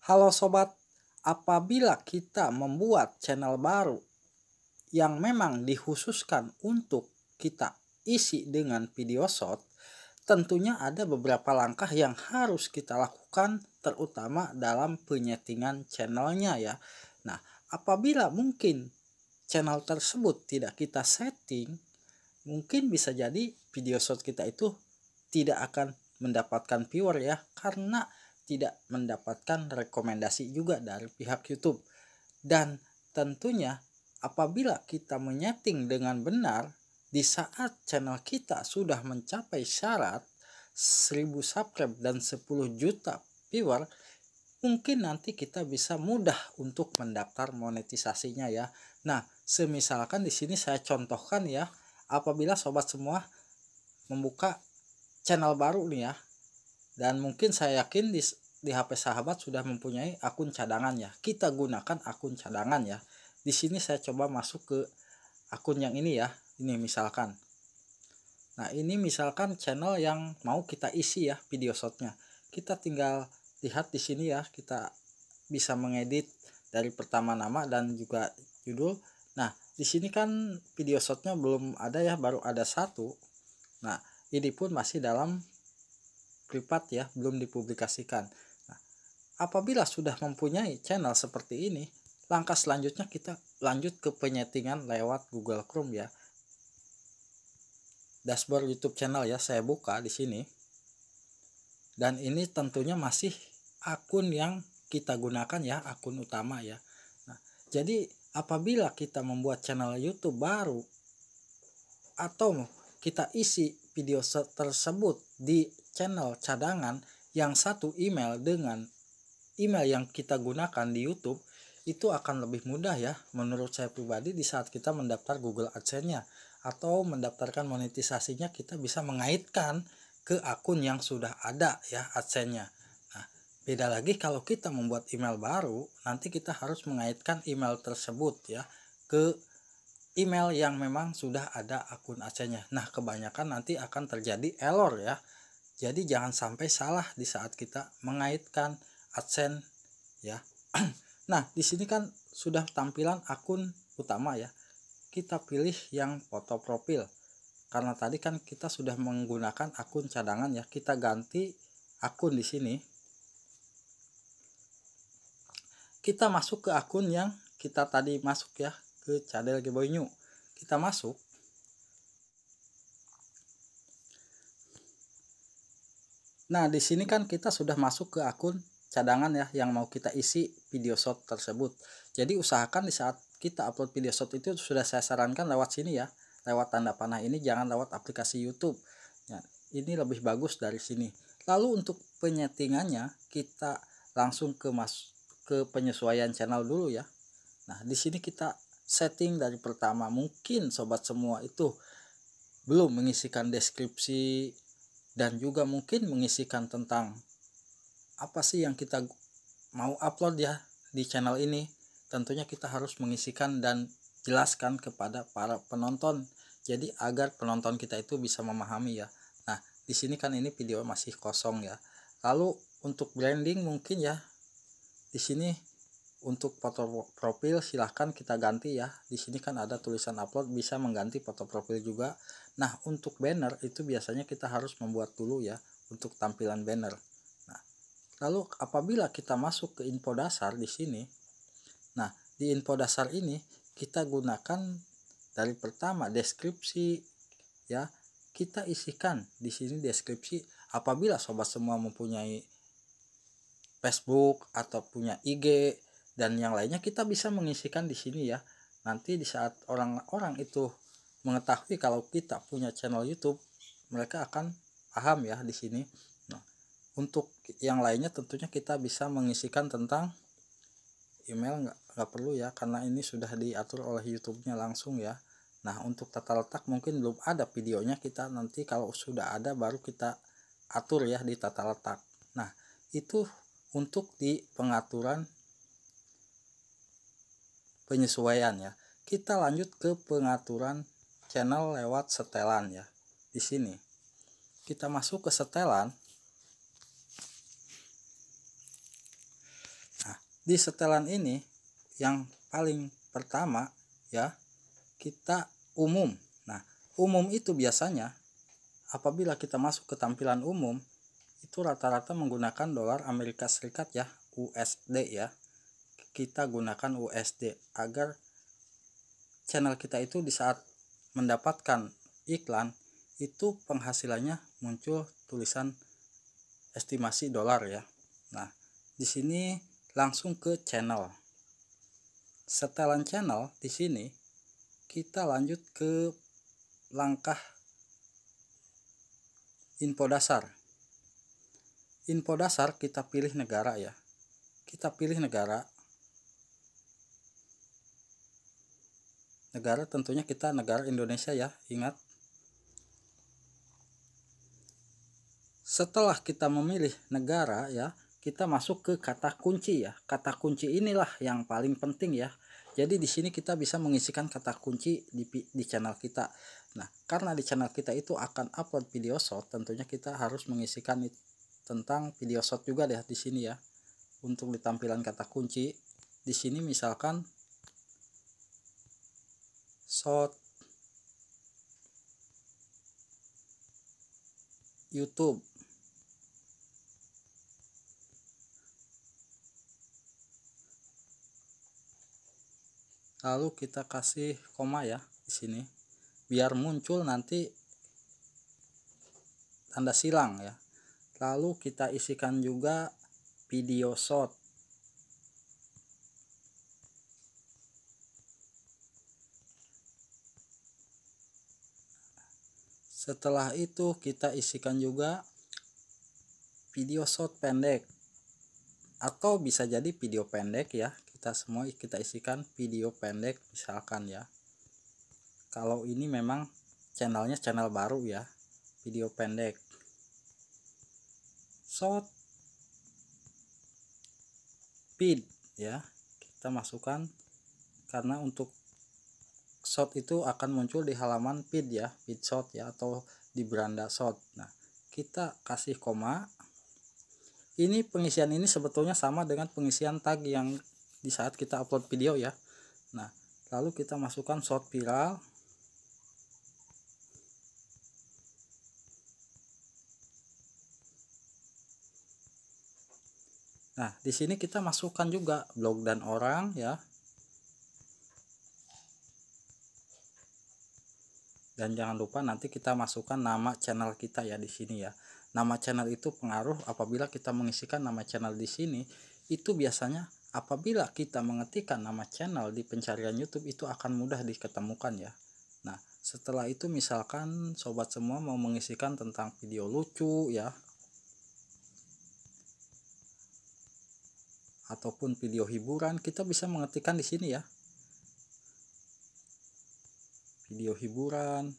Halo sobat, apabila kita membuat channel baru yang memang dikhususkan untuk kita isi dengan video shot, tentunya ada beberapa langkah yang harus kita lakukan terutama dalam penyetingan channelnya ya. Nah, apabila mungkin channel tersebut tidak kita setting, mungkin bisa jadi video shot kita itu tidak akan mendapatkan viewer ya karena tidak mendapatkan rekomendasi juga dari pihak YouTube. Dan tentunya apabila kita menyeting dengan benar di saat channel kita sudah mencapai syarat 1000 subscribe dan 10 juta viewer, mungkin nanti kita bisa mudah untuk mendaftar monetisasinya ya. Nah, semisalkan di sini saya contohkan ya, apabila sobat semua membuka channel baru nih ya, dan mungkin saya yakin di, di HP sahabat sudah mempunyai akun cadangan ya. Kita gunakan akun cadangan ya. Di sini saya coba masuk ke akun yang ini ya. Ini misalkan. Nah ini misalkan channel yang mau kita isi ya video shotnya. Kita tinggal lihat di sini ya. Kita bisa mengedit dari pertama nama dan juga judul. Nah di sini kan video shotnya belum ada ya baru ada satu. Nah ini pun masih dalam privat ya, belum dipublikasikan. Nah, apabila sudah mempunyai channel seperti ini, langkah selanjutnya kita lanjut ke penyetingan lewat Google Chrome ya. Dashboard YouTube channel ya, saya buka di sini. Dan ini tentunya masih akun yang kita gunakan ya, akun utama ya. Nah, jadi apabila kita membuat channel YouTube baru atau kita isi video tersebut di channel cadangan, yang satu email dengan email yang kita gunakan di YouTube itu akan lebih mudah ya menurut saya pribadi di saat kita mendaftar Google AdSense-nya atau mendaftarkan monetisasinya kita bisa mengaitkan ke akun yang sudah ada ya AdSense-nya. Nah, beda lagi kalau kita membuat email baru, nanti kita harus mengaitkan email tersebut ya ke email yang memang sudah ada akun AdSense-nya. Nah, kebanyakan nanti akan terjadi error ya jadi jangan sampai salah di saat kita mengaitkan AdSense ya. nah, di sini kan sudah tampilan akun utama ya. Kita pilih yang foto profil. Karena tadi kan kita sudah menggunakan akun cadangan ya. Kita ganti akun di sini. Kita masuk ke akun yang kita tadi masuk ya ke channel Geboy New. Kita masuk Nah, di sini kan kita sudah masuk ke akun cadangan ya yang mau kita isi video shot tersebut. Jadi usahakan di saat kita upload video shot itu sudah saya sarankan lewat sini ya. Lewat tanda panah ini jangan lewat aplikasi YouTube. Ya, ini lebih bagus dari sini. Lalu untuk penyetingannya kita langsung ke mas ke penyesuaian channel dulu ya. Nah, di sini kita setting dari pertama. Mungkin sobat semua itu belum mengisikan deskripsi dan juga mungkin mengisikan tentang apa sih yang kita mau upload ya di channel ini. Tentunya kita harus mengisikan dan jelaskan kepada para penonton. Jadi agar penonton kita itu bisa memahami ya. Nah, di sini kan ini video masih kosong ya. Lalu untuk branding mungkin ya di sini untuk foto profil silahkan kita ganti ya di sini kan ada tulisan upload bisa mengganti foto profil juga Nah, untuk banner itu biasanya kita harus membuat dulu ya untuk tampilan banner. Nah, lalu apabila kita masuk ke info dasar di sini, nah, di info dasar ini kita gunakan dari pertama deskripsi ya. Kita isikan di sini deskripsi apabila sobat semua mempunyai Facebook atau punya IG dan yang lainnya kita bisa mengisikan di sini ya. Nanti di saat orang-orang itu mengetahui kalau kita punya channel YouTube, mereka akan paham ya di sini. Nah, untuk yang lainnya tentunya kita bisa mengisikan tentang email nggak nggak perlu ya karena ini sudah diatur oleh YouTube-nya langsung ya. Nah untuk tata letak mungkin belum ada videonya kita nanti kalau sudah ada baru kita atur ya di tata letak. Nah itu untuk di pengaturan penyesuaian ya. Kita lanjut ke pengaturan channel lewat setelan ya. Di sini kita masuk ke setelan. Nah, di setelan ini yang paling pertama ya, kita umum. Nah, umum itu biasanya apabila kita masuk ke tampilan umum itu rata-rata menggunakan dolar Amerika Serikat ya, USD ya. Kita gunakan USD agar channel kita itu di saat mendapatkan iklan itu penghasilannya muncul tulisan estimasi dolar ya. Nah, di sini langsung ke channel. Setelan channel di sini kita lanjut ke langkah info dasar. Info dasar kita pilih negara ya. Kita pilih negara negara tentunya kita negara Indonesia ya ingat setelah kita memilih negara ya kita masuk ke kata kunci ya kata kunci inilah yang paling penting ya jadi di sini kita bisa mengisikan kata kunci di, di channel kita nah karena di channel kita itu akan upload video shot tentunya kita harus mengisikan tentang video shot juga deh di sini ya untuk di tampilan kata kunci di sini misalkan short YouTube lalu kita kasih koma ya di sini biar muncul nanti tanda silang ya lalu kita isikan juga video short Setelah itu kita isikan juga video short pendek atau bisa jadi video pendek ya. Kita semua kita isikan video pendek misalkan ya. Kalau ini memang channelnya channel baru ya, video pendek. Short feed ya. Kita masukkan karena untuk shot itu akan muncul di halaman feed ya feed shot ya atau di beranda shot nah kita kasih koma ini pengisian ini sebetulnya sama dengan pengisian tag yang di saat kita upload video ya nah lalu kita masukkan shot viral Nah, di sini kita masukkan juga blog dan orang ya. dan jangan lupa nanti kita masukkan nama channel kita ya di sini ya nama channel itu pengaruh apabila kita mengisikan nama channel di sini itu biasanya apabila kita mengetikkan nama channel di pencarian YouTube itu akan mudah diketemukan ya nah setelah itu misalkan sobat semua mau mengisikan tentang video lucu ya ataupun video hiburan kita bisa mengetikkan di sini ya video hiburan,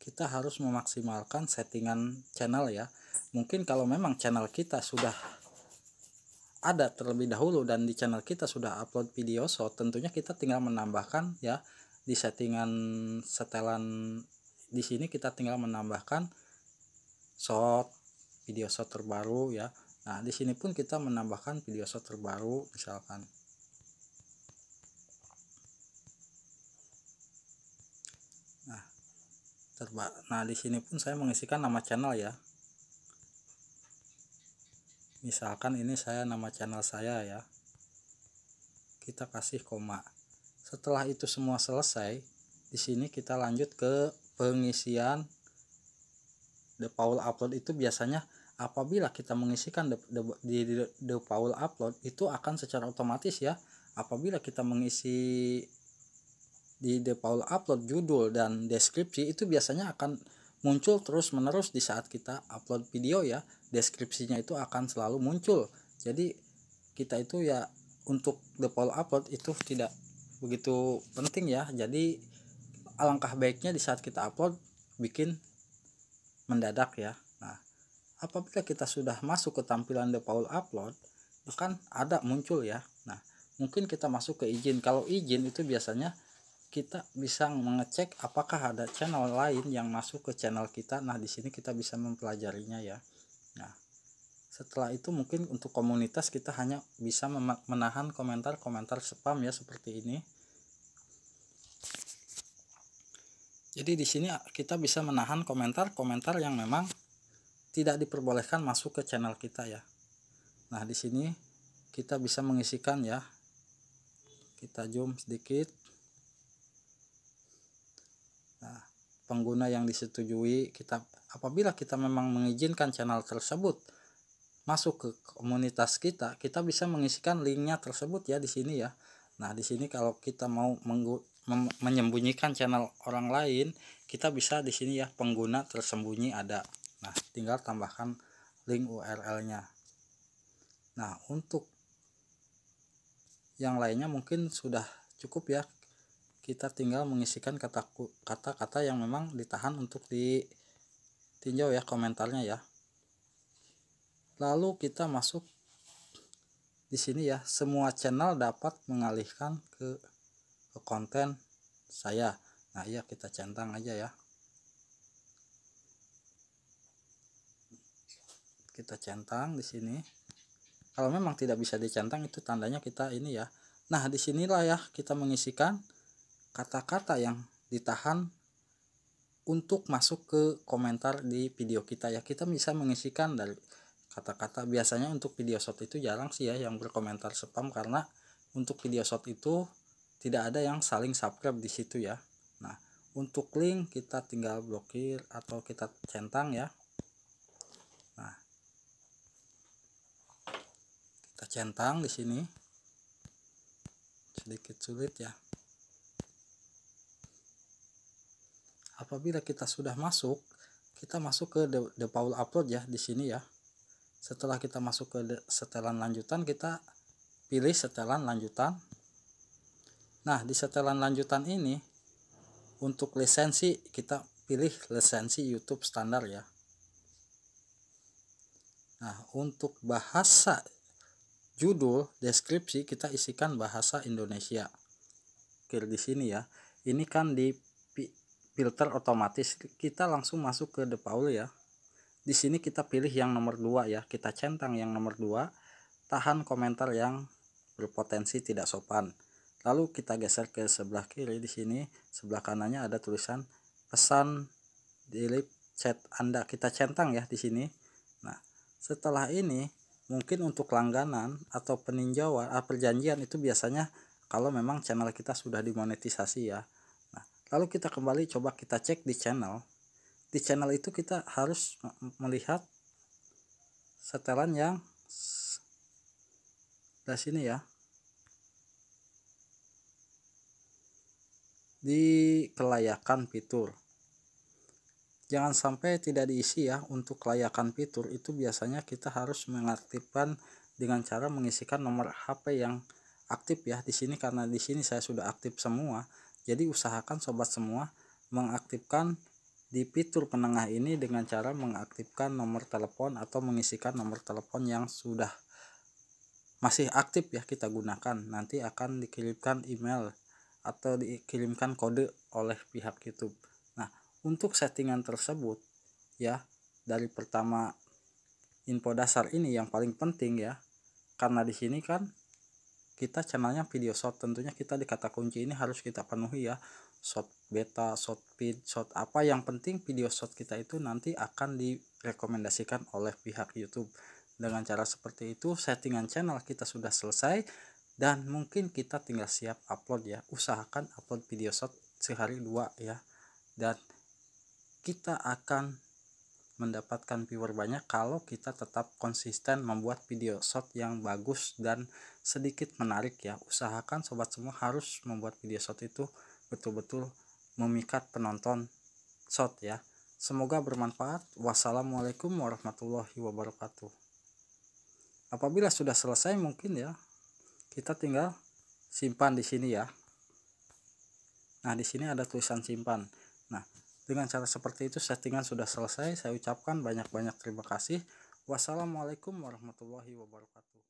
kita harus memaksimalkan settingan channel ya. Mungkin kalau memang channel kita sudah ada terlebih dahulu dan di channel kita sudah upload video so tentunya kita tinggal menambahkan ya di settingan setelan di sini kita tinggal menambahkan shot video shot terbaru ya Nah, di sini pun kita menambahkan video shot terbaru misalkan. Nah, terba nah di sini pun saya mengisikan nama channel ya. Misalkan ini saya nama channel saya ya. Kita kasih koma. Setelah itu semua selesai, di sini kita lanjut ke pengisian the Paul upload itu biasanya apabila kita mengisikan the, the, di the, the Paul upload itu akan secara otomatis ya apabila kita mengisi di the Paul upload judul dan deskripsi itu biasanya akan muncul terus menerus di saat kita upload video ya deskripsinya itu akan selalu muncul jadi kita itu ya untuk the Paul upload itu tidak begitu penting ya jadi alangkah baiknya di saat kita upload bikin mendadak ya nah apabila kita sudah masuk ke tampilan The Paul Upload akan ada muncul ya nah mungkin kita masuk ke izin kalau izin itu biasanya kita bisa mengecek apakah ada channel lain yang masuk ke channel kita nah di sini kita bisa mempelajarinya ya nah setelah itu mungkin untuk komunitas kita hanya bisa menahan komentar-komentar spam ya seperti ini jadi di sini kita bisa menahan komentar-komentar yang memang tidak diperbolehkan masuk ke channel kita ya nah di sini kita bisa mengisikan ya kita zoom sedikit nah, pengguna yang disetujui kita apabila kita memang mengizinkan channel tersebut masuk ke komunitas kita kita bisa mengisikan linknya tersebut ya di sini ya nah di sini kalau kita mau menyembunyikan channel orang lain kita bisa di sini ya pengguna tersembunyi ada Nah, tinggal tambahkan link URL-nya. Nah, untuk yang lainnya mungkin sudah cukup ya. Kita tinggal mengisikan kata-kata yang memang ditahan untuk ditinjau ya komentarnya ya. Lalu kita masuk di sini ya, semua channel dapat mengalihkan ke, konten saya. Nah, iya kita centang aja ya. kita centang di sini kalau memang tidak bisa dicentang itu tandanya kita ini ya nah disinilah ya kita mengisikan kata-kata yang ditahan untuk masuk ke komentar di video kita ya kita bisa mengisikan dari kata-kata biasanya untuk video shot itu jarang sih ya yang berkomentar spam karena untuk video shot itu tidak ada yang saling subscribe di situ ya nah untuk link kita tinggal blokir atau kita centang ya kita centang di sini sedikit sulit ya apabila kita sudah masuk kita masuk ke the, the Paul upload ya di sini ya setelah kita masuk ke setelan lanjutan kita pilih setelan lanjutan nah di setelan lanjutan ini untuk lisensi kita pilih lisensi YouTube standar ya nah untuk bahasa judul, deskripsi kita isikan bahasa Indonesia. ke di sini ya. Ini kan di filter otomatis. Kita langsung masuk ke The Paul ya. Di sini kita pilih yang nomor 2 ya. Kita centang yang nomor 2. Tahan komentar yang berpotensi tidak sopan. Lalu kita geser ke sebelah kiri di sini, sebelah kanannya ada tulisan pesan delete chat Anda. Kita centang ya di sini. Nah, setelah ini mungkin untuk langganan atau peninjauan ah, perjanjian itu biasanya kalau memang channel kita sudah dimonetisasi ya nah, lalu kita kembali coba kita cek di channel di channel itu kita harus melihat setelan yang di sini ya di kelayakan fitur jangan sampai tidak diisi ya untuk kelayakan fitur itu biasanya kita harus mengaktifkan dengan cara mengisikan nomor HP yang aktif ya di sini karena di sini saya sudah aktif semua jadi usahakan sobat semua mengaktifkan di fitur penengah ini dengan cara mengaktifkan nomor telepon atau mengisikan nomor telepon yang sudah masih aktif ya kita gunakan nanti akan dikirimkan email atau dikirimkan kode oleh pihak YouTube untuk settingan tersebut ya dari pertama info dasar ini yang paling penting ya karena di sini kan kita channelnya video short tentunya kita di kata kunci ini harus kita penuhi ya short beta short feed short apa yang penting video short kita itu nanti akan direkomendasikan oleh pihak YouTube dengan cara seperti itu settingan channel kita sudah selesai dan mungkin kita tinggal siap upload ya usahakan upload video short sehari dua ya dan kita akan mendapatkan viewer banyak kalau kita tetap konsisten membuat video shot yang bagus dan sedikit menarik ya usahakan sobat semua harus membuat video shot itu betul-betul memikat penonton shot ya semoga bermanfaat wassalamualaikum warahmatullahi wabarakatuh apabila sudah selesai mungkin ya kita tinggal simpan di sini ya nah di sini ada tulisan simpan dengan cara seperti itu settingan sudah selesai. Saya ucapkan banyak-banyak terima kasih. Wassalamualaikum warahmatullahi wabarakatuh.